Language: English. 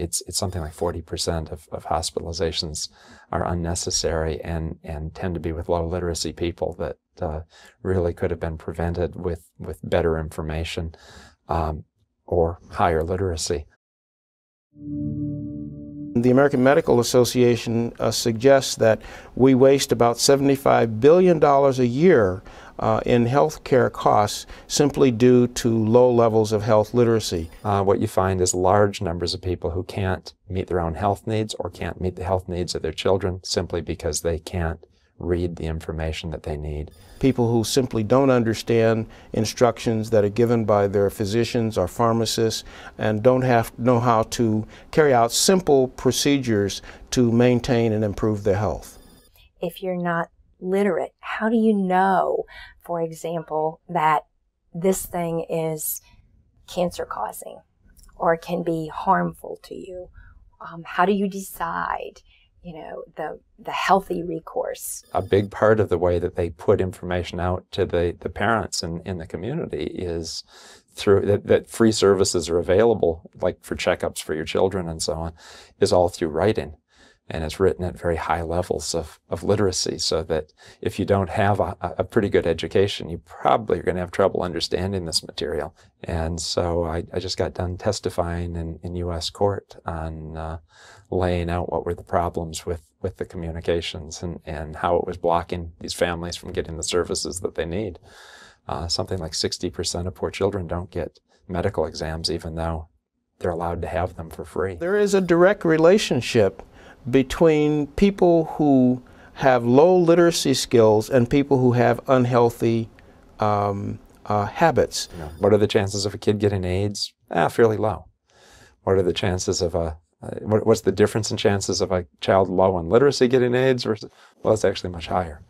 it's it's something like 40% of, of hospitalizations are unnecessary and and tend to be with low literacy people that uh, really could have been prevented with with better information um, or higher literacy. The American Medical Association uh, suggests that we waste about $75 billion a year uh, in health care costs simply due to low levels of health literacy. Uh, what you find is large numbers of people who can't meet their own health needs or can't meet the health needs of their children simply because they can't read the information that they need. People who simply don't understand instructions that are given by their physicians or pharmacists and don't have know how to carry out simple procedures to maintain and improve their health. If you're not literate, how do you know, for example, that this thing is cancer causing or can be harmful to you? Um, how do you decide? you know the the healthy recourse a big part of the way that they put information out to the the parents and in, in the community is through that, that free services are available like for checkups for your children and so on is all through writing and it's written at very high levels of, of literacy so that if you don't have a, a pretty good education, you probably are going to have trouble understanding this material. And so I, I just got done testifying in, in U.S. court on uh, laying out what were the problems with, with the communications and, and how it was blocking these families from getting the services that they need. Uh, something like 60% of poor children don't get medical exams even though they're allowed to have them for free. There is a direct relationship between people who have low literacy skills and people who have unhealthy um, uh, habits. what are the chances of a kid getting AIDS? Ah, fairly low. What are the chances of a uh, what's the difference in chances of a child low on literacy getting AIDS versus well, it's actually much higher.